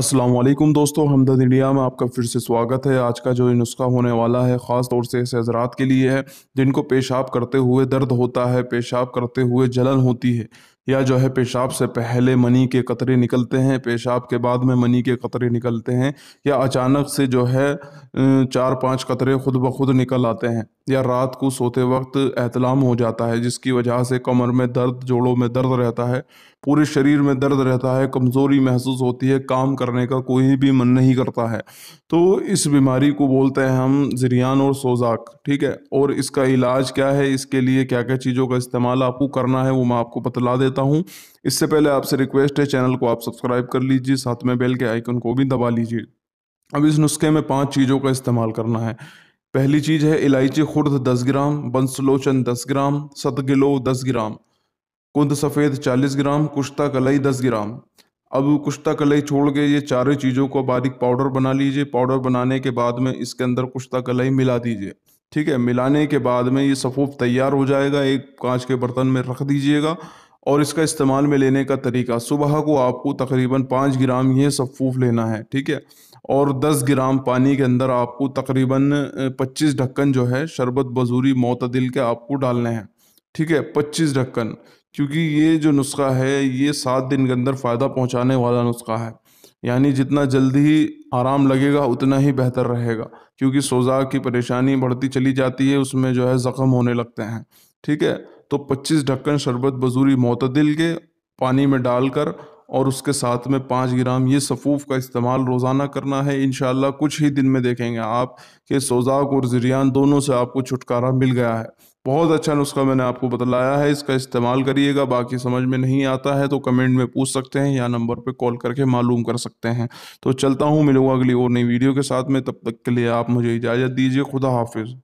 असलम दोस्तों हमदर्द इंडिया में आपका फिर से स्वागत है आज का जो नुस्खा होने वाला है ख़ास तौर से ऐसे हजरात के लिए है जिनको पेशाब करते हुए दर्द होता है पेशाब करते हुए जलन होती है या जो है पेशाब से पहले मनी के कतरे निकलते हैं पेशाब के बाद में मनी के कतरे निकलते हैं या अचानक से जो है चार पांच कतरे खुद ब खुद निकल आते हैं या रात को सोते वक्त एहतलाम हो जाता है जिसकी वजह से कमर में दर्द जोड़ों में दर्द रहता है पूरे शरीर में दर्द रहता है कमज़ोरी महसूस होती है काम करने का कोई भी मन नहीं करता है तो इस बीमारी को बोलते हैं हम जरियान और सोजाक ठीक है और इसका इलाज क्या है इसके लिए क्या क्या चीज़ों का इस्तेमाल आपको करना है वो मैं आपको बतला देता देता हूँ इससे पहले आपसे रिक्वेस्ट है चैनल को आप सब्सक्राइब कर लीजिए साथ में बेल के आइकन को भी दबा लीजिए अब इस नुस्खे में पाँच चीज़ों का इस्तेमाल करना है पहली चीज़ है इलायची खुर्द दस ग्राम बंसलोचन दस ग्राम सतगिलो दस ग्राम कुंद सफ़ेद चालीस ग्राम कुश्ता कलई दस ग्राम अब कुश्ता कलई छोड़ के ये चारों चीज़ों को बारीक पाउडर बना लीजिए पाउडर बनाने के बाद में इसके अंदर कुश्ता कलई मिला दीजिए ठीक है मिलाने के बाद में ये सफ़ूफ तैयार हो जाएगा एक कांच के बर्तन में रख दीजिएगा और इसका इस्तेमाल में लेने का तरीका सुबह को आपको तकरीबन पाँच ग्राम ये सफ़ूफ लेना है ठीक है और दस ग्राम पानी के अंदर आपको तकरीबन पच्चीस ढक्कन जो है शरबत बजूरी मतदिल के आपको डालने हैं ठीक है पच्चीस ढक्कन क्योंकि ये जो नुस्खा है ये सात दिन के अंदर फ़ायदा पहुँचाने वाला नुस्खा है यानी जितना जल्दी आराम लगेगा उतना ही बेहतर रहेगा क्योंकि सोजा की परेशानी बढ़ती चली जाती है उसमें जो है ज़ख़म होने लगते हैं ठीक है तो 25 ढक्कन शरबत बजूरी मतदिल के पानी में डालकर और उसके साथ में पाँच ग्राम ये सफ़ूफ़ का इस्तेमाल रोज़ाना करना है इन कुछ ही दिन में देखेंगे आप कि सोजाक और ज़रियान दोनों से आपको छुटकारा मिल गया है बहुत अच्छा नुस्खा मैंने आपको बतलाया है इसका इस्तेमाल करिएगा बाकी समझ में नहीं आता है तो कमेंट में पूछ सकते हैं या नंबर पर कॉल करके मालूम कर सकते हैं तो चलता हूँ मिलूंगा अगली और नई वीडियो के साथ में तब तक के लिए आप मुझे इजाज़त दीजिए खुदा हाफिज़